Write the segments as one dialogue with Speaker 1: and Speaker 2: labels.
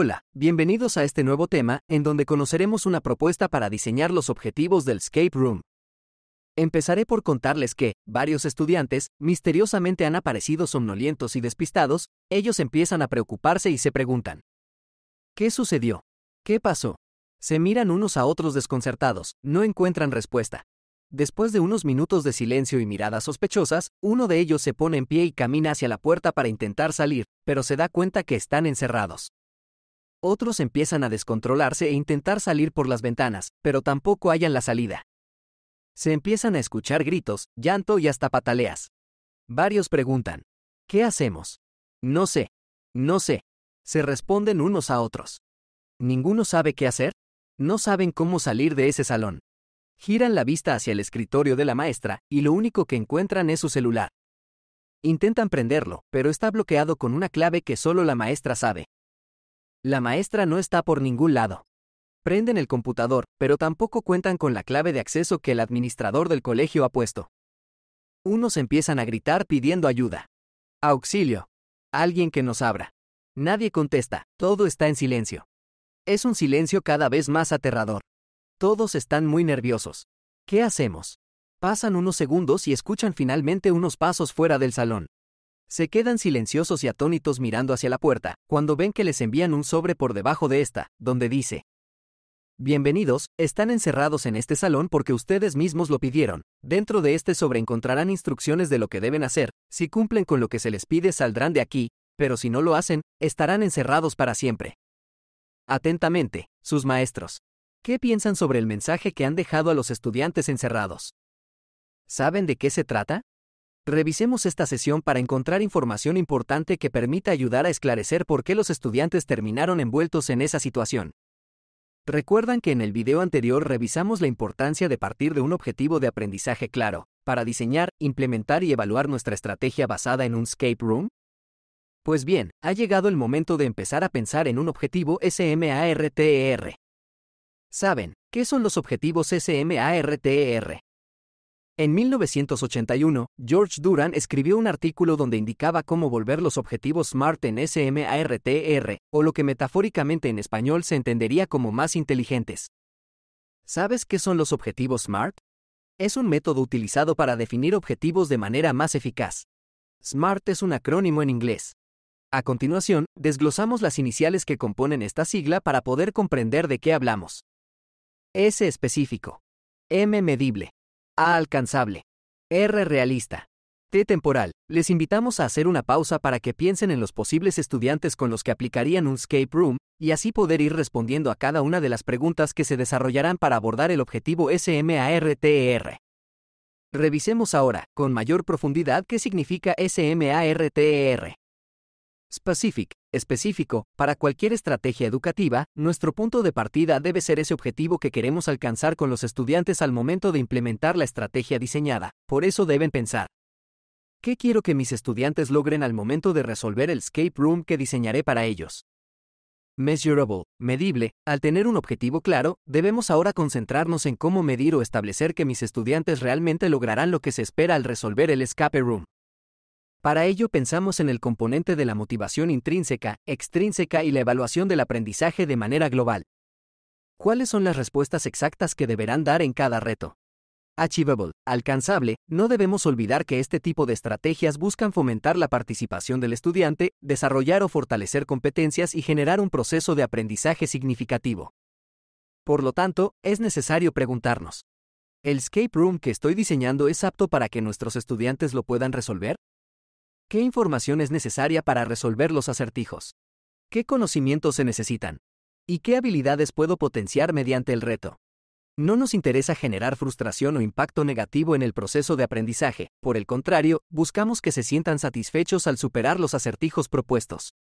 Speaker 1: Hola, bienvenidos a este nuevo tema, en donde conoceremos una propuesta para diseñar los objetivos del escape room. Empezaré por contarles que, varios estudiantes, misteriosamente han aparecido somnolientos y despistados, ellos empiezan a preocuparse y se preguntan. ¿Qué sucedió? ¿Qué pasó? Se miran unos a otros desconcertados, no encuentran respuesta. Después de unos minutos de silencio y miradas sospechosas, uno de ellos se pone en pie y camina hacia la puerta para intentar salir, pero se da cuenta que están encerrados. Otros empiezan a descontrolarse e intentar salir por las ventanas, pero tampoco hallan la salida. Se empiezan a escuchar gritos, llanto y hasta pataleas. Varios preguntan, ¿qué hacemos? No sé, no sé. Se responden unos a otros. ¿Ninguno sabe qué hacer? No saben cómo salir de ese salón. Giran la vista hacia el escritorio de la maestra y lo único que encuentran es su celular. Intentan prenderlo, pero está bloqueado con una clave que solo la maestra sabe. La maestra no está por ningún lado. Prenden el computador, pero tampoco cuentan con la clave de acceso que el administrador del colegio ha puesto. Unos empiezan a gritar pidiendo ayuda. Auxilio. Alguien que nos abra. Nadie contesta, todo está en silencio. Es un silencio cada vez más aterrador. Todos están muy nerviosos. ¿Qué hacemos? Pasan unos segundos y escuchan finalmente unos pasos fuera del salón. Se quedan silenciosos y atónitos mirando hacia la puerta, cuando ven que les envían un sobre por debajo de esta, donde dice, Bienvenidos, están encerrados en este salón porque ustedes mismos lo pidieron. Dentro de este sobre encontrarán instrucciones de lo que deben hacer. Si cumplen con lo que se les pide saldrán de aquí, pero si no lo hacen, estarán encerrados para siempre. Atentamente, sus maestros. ¿Qué piensan sobre el mensaje que han dejado a los estudiantes encerrados? ¿Saben de qué se trata? Revisemos esta sesión para encontrar información importante que permita ayudar a esclarecer por qué los estudiantes terminaron envueltos en esa situación. Recuerdan que en el video anterior revisamos la importancia de partir de un objetivo de aprendizaje claro, para diseñar, implementar y evaluar nuestra estrategia basada en un escape room? Pues bien, ha llegado el momento de empezar a pensar en un objetivo SMARTER. E Saben, ¿qué son los objetivos SMARTER? En 1981, George Duran escribió un artículo donde indicaba cómo volver los objetivos SMART en SMARTR, o lo que metafóricamente en español se entendería como más inteligentes. ¿Sabes qué son los objetivos SMART? Es un método utilizado para definir objetivos de manera más eficaz. SMART es un acrónimo en inglés. A continuación, desglosamos las iniciales que componen esta sigla para poder comprender de qué hablamos. S específico. M medible. A alcanzable. R realista. T temporal. Les invitamos a hacer una pausa para que piensen en los posibles estudiantes con los que aplicarían un escape room y así poder ir respondiendo a cada una de las preguntas que se desarrollarán para abordar el objetivo SMARTER. E Revisemos ahora, con mayor profundidad, qué significa SMARTER. Specific, específico, para cualquier estrategia educativa, nuestro punto de partida debe ser ese objetivo que queremos alcanzar con los estudiantes al momento de implementar la estrategia diseñada. Por eso deben pensar, ¿qué quiero que mis estudiantes logren al momento de resolver el escape room que diseñaré para ellos? Measurable, medible, al tener un objetivo claro, debemos ahora concentrarnos en cómo medir o establecer que mis estudiantes realmente lograrán lo que se espera al resolver el escape room. Para ello pensamos en el componente de la motivación intrínseca, extrínseca y la evaluación del aprendizaje de manera global. ¿Cuáles son las respuestas exactas que deberán dar en cada reto? Achievable, alcanzable, no debemos olvidar que este tipo de estrategias buscan fomentar la participación del estudiante, desarrollar o fortalecer competencias y generar un proceso de aprendizaje significativo. Por lo tanto, es necesario preguntarnos, ¿el escape room que estoy diseñando es apto para que nuestros estudiantes lo puedan resolver? ¿Qué información es necesaria para resolver los acertijos? ¿Qué conocimientos se necesitan? ¿Y qué habilidades puedo potenciar mediante el reto? No nos interesa generar frustración o impacto negativo en el proceso de aprendizaje, por el contrario, buscamos que se sientan satisfechos al superar los acertijos propuestos.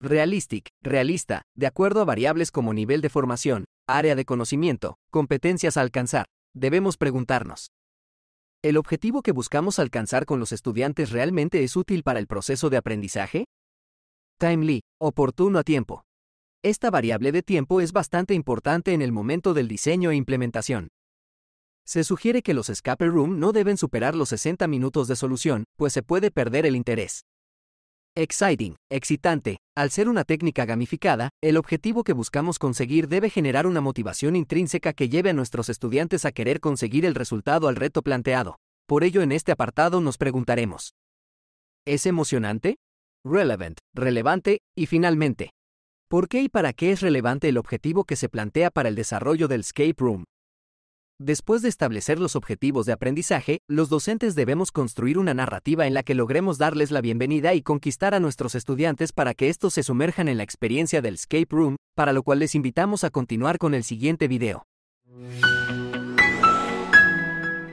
Speaker 1: Realistic, realista, de acuerdo a variables como nivel de formación, área de conocimiento, competencias a alcanzar, debemos preguntarnos, ¿El objetivo que buscamos alcanzar con los estudiantes realmente es útil para el proceso de aprendizaje? Timely, oportuno a tiempo. Esta variable de tiempo es bastante importante en el momento del diseño e implementación. Se sugiere que los escape room no deben superar los 60 minutos de solución, pues se puede perder el interés. Exciting, excitante. Al ser una técnica gamificada, el objetivo que buscamos conseguir debe generar una motivación intrínseca que lleve a nuestros estudiantes a querer conseguir el resultado al reto planteado. Por ello, en este apartado nos preguntaremos, ¿es emocionante? Relevant, relevante, y finalmente, ¿por qué y para qué es relevante el objetivo que se plantea para el desarrollo del escape room? Después de establecer los objetivos de aprendizaje, los docentes debemos construir una narrativa en la que logremos darles la bienvenida y conquistar a nuestros estudiantes para que estos se sumerjan en la experiencia del escape room, para lo cual les invitamos a continuar con el siguiente video.